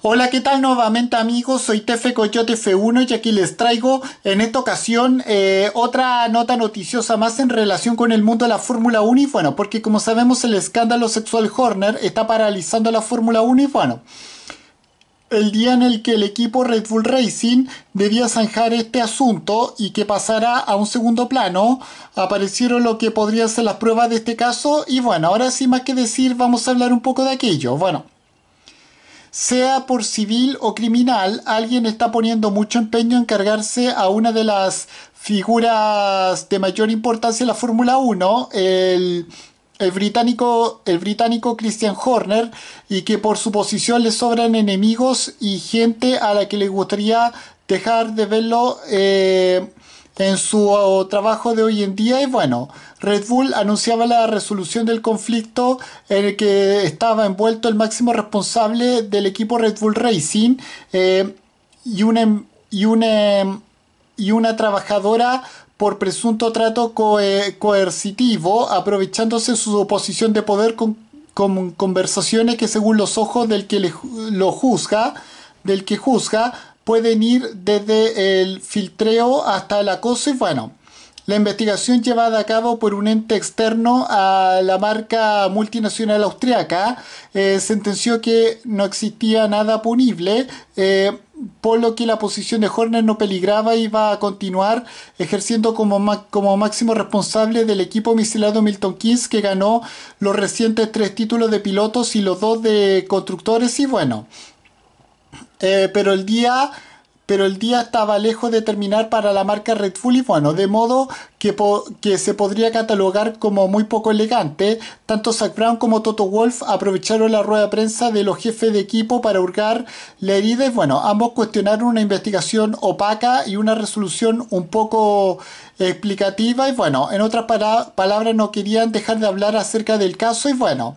Hola, ¿qué tal nuevamente amigos? Soy Tefe Coyote F1 y aquí les traigo en esta ocasión eh, otra nota noticiosa más en relación con el mundo de la Fórmula 1 y bueno, porque como sabemos el escándalo sexual Horner está paralizando la Fórmula 1 y bueno. El día en el que el equipo Red Bull Racing debía zanjar este asunto y que pasara a un segundo plano, aparecieron lo que podrían ser las pruebas de este caso y bueno, ahora sin más que decir vamos a hablar un poco de aquello. Bueno sea por civil o criminal, alguien está poniendo mucho empeño en cargarse a una de las figuras de mayor importancia de la Fórmula 1, el, británico, el británico Christian Horner, y que por su posición le sobran enemigos y gente a la que le gustaría dejar de verlo. Eh, en su trabajo de hoy en día, y bueno, Red Bull anunciaba la resolución del conflicto en el que estaba envuelto el máximo responsable del equipo Red Bull Racing eh, em, em, y, una, trabajadora por presunto trato eh, coercitivo, aprovechándose su posición de poder con, conversaciones que según los ojos del que lo juzga, del que juzga, pueden ir desde el filtreo hasta el acoso y bueno, la investigación llevada a cabo por un ente externo a la marca multinacional austriaca eh, sentenció que no existía nada punible, eh, por lo que la posición de Horner no peligraba y va a continuar ejerciendo como, como máximo responsable del equipo misilado Milton Keynes que ganó los recientes tres títulos de pilotos y los dos de constructores y bueno. Eh, pero el día pero el día estaba lejos de terminar para la marca Red Bull y bueno, de modo que, que, se podría catalogar como muy poco elegante. Tanto Zach Brown como Toto Wolf aprovecharon la rueda de prensa de los jefes de equipo para hurgar la herida y bueno, ambos cuestionaron una investigación opaca y una resolución un poco explicativa y bueno, en otras palabras no querían dejar de hablar acerca del caso y bueno.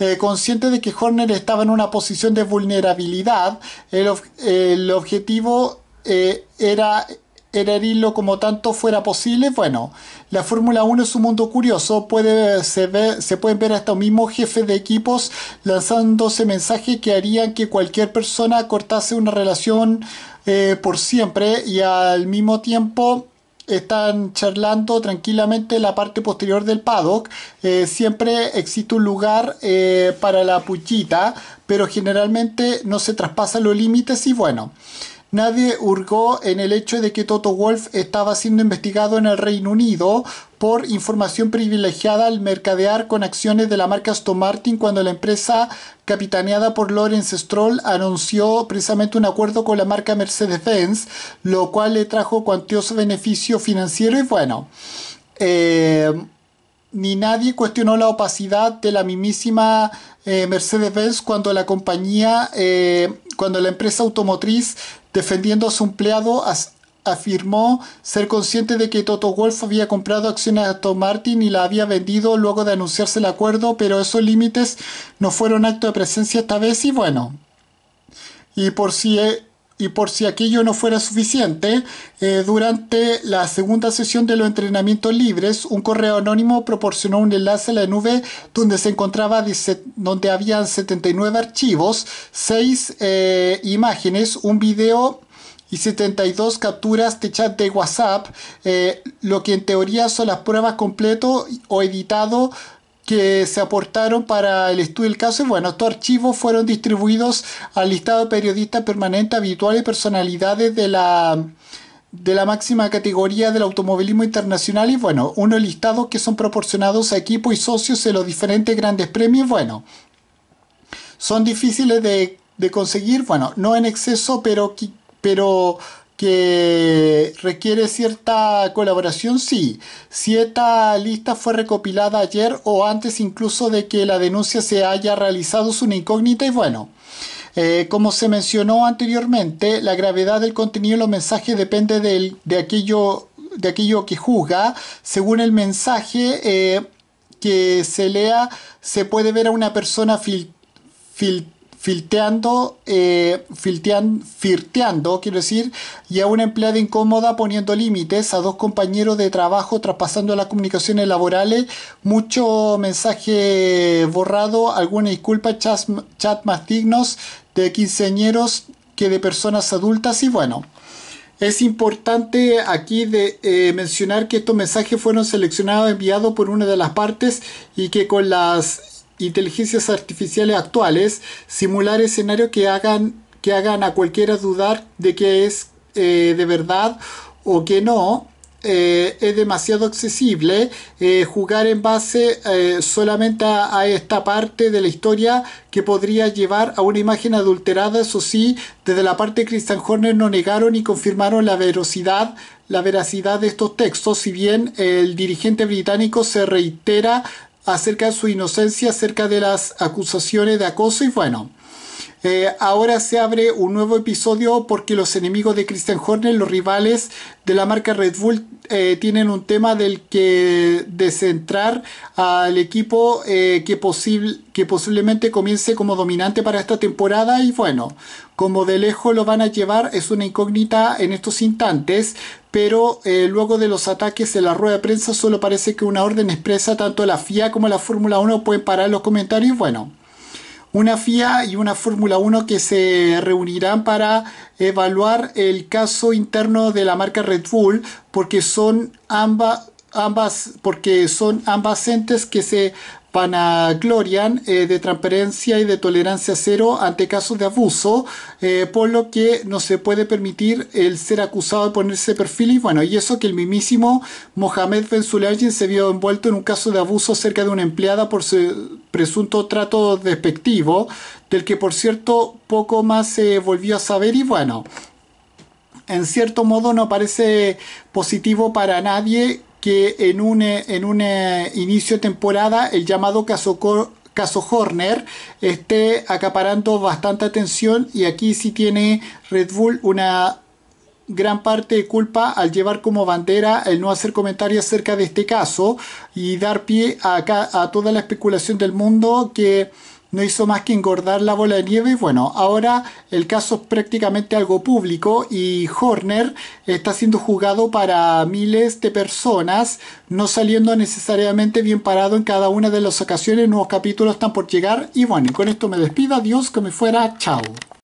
Eh, consciente de que Horner estaba en una posición de vulnerabilidad, el, objetivo eh, era herirlo como tanto fuera posible. Bueno, la Fórmula 1 es un mundo curioso. Puede, se, se pueden ver hasta mismos jefes de equipos lanzándose mensajes que harían que cualquier persona cortase una relación eh, por siempre y al mismo tiempo están charlando tranquilamente la parte posterior del paddock. Eh, siempre existe un lugar eh, para la puchita, pero generalmente no se traspasan los límites y bueno. Nadie hurgó en el hecho de que Toto Wolf estaba siendo investigado en el Reino Unido por información privilegiada al mercadear con acciones de la marca Aston Martin cuando la empresa capitaneada por Lawrence Stroll anunció precisamente un acuerdo con la marca Mercedes-Benz, lo cual le trajo cuantioso beneficio financiero y bueno. Eh, ni nadie cuestionó la opacidad de la mismísima eh, Mercedes-Benz cuando la compañía eh, cuando la empresa automotriz, defendiendo a su empleado, afirmó ser consciente de que Toto Wolf había comprado acciones a Tom Martin y la había vendido luego de anunciarse el acuerdo, pero esos límites no fueron acto de presencia esta vez y bueno. Y por si... E, y por si aquello no fuera suficiente, eh, durante la segunda sesión de los entrenamientos libres, un correo anónimo proporcionó un enlace a la nube donde se encontraba dice, donde habían 79 archivos, 6 eh, imágenes, un video y 72 capturas de chat de WhatsApp, eh, lo que en teoría son las pruebas completo o editado que se aportaron para el estudio del caso y bueno, estos archivos fueron distribuidos al listado de periodistas permanentes habituales y personalidades de la de la máxima categoría del automovilismo internacional y bueno, unos listados que son proporcionados a equipos y socios de los diferentes grandes premios, bueno, son difíciles de, conseguir, bueno, no en exceso, pero, pero que requiere cierta colaboración, sí. Si esta lista fue recopilada ayer o antes incluso de que la denuncia se haya realizado, es una incógnita y bueno. Eh, como se mencionó anteriormente, la gravedad del contenido de los mensajes depende de, aquello, de aquello que juzga. Según el mensaje eh, que se lea, se puede ver a una persona filtrada filteando, eh, filtean, quiero decir, y a una empleada incómoda poniendo límites, a dos compañeros de trabajo traspasando las comunicaciones laborales, mucho mensaje borrado, alguna disculpa, chat más dignos de quinceañeros que de personas adultas y bueno. Es importante aquí de, eh, mencionar que estos mensajes fueron seleccionados, enviados por una de las partes y que con las inteligencias artificiales actuales simular escenarios que hagan, que hagan a cualquiera dudar de que es eh, de verdad o que no. Eh, es demasiado accesible eh, jugar en base solamente a, esta parte de la historia que podría llevar a una imagen adulterada, eso sí, desde la parte de Christian Horner no negaron y confirmaron la la veracidad de estos textos, si bien el dirigente británico se reitera acerca de su inocencia, acerca de las acusaciones de acoso y bueno, eh, ahora se abre un nuevo episodio porque los enemigos de Christian Horner, los rivales de la marca Red Bull, eh, tienen un tema del que descentrar al equipo eh, que, posible, que posiblemente comience como dominante para esta temporada y bueno, como de lejos lo van a llevar es una incógnita en estos instantes, pero luego de los ataques en la rueda de prensa solo parece que una orden expresa tanto la FIA como la Fórmula 1 pueden parar los comentarios. Bueno, una FIA y una Fórmula 1 que se reunirán para evaluar el caso interno de la marca Red Bull porque son ambas ambas porque son ambas entes que se ...Panaglorian, eh, de transparencia y de tolerancia cero ante casos de abuso, eh, por lo que no se puede permitir el ser acusado de ponerse perfil y bueno, y eso que el mismísimo Mohamed Ben Sulayin se vio envuelto en un caso de abuso cerca de una empleada por su presunto trato despectivo, del que por cierto poco más se volvió a saber y bueno, en cierto modo no parece positivo para nadie que en un, eh, en un eh, inicio de temporada el llamado caso, caso Horner esté acaparando bastante atención y aquí sí tiene Red Bull una gran parte de culpa al llevar como bandera el no hacer comentarios acerca de este caso y dar pie a toda la especulación del mundo que no hizo más que engordar la bola de nieve y bueno, ahora el caso es prácticamente algo público y Horner está siendo jugado para miles de personas, no saliendo necesariamente bien parado en cada una de las ocasiones, nuevos capítulos están por llegar y bueno, y con esto me despido, adiós, que me fuera, chao.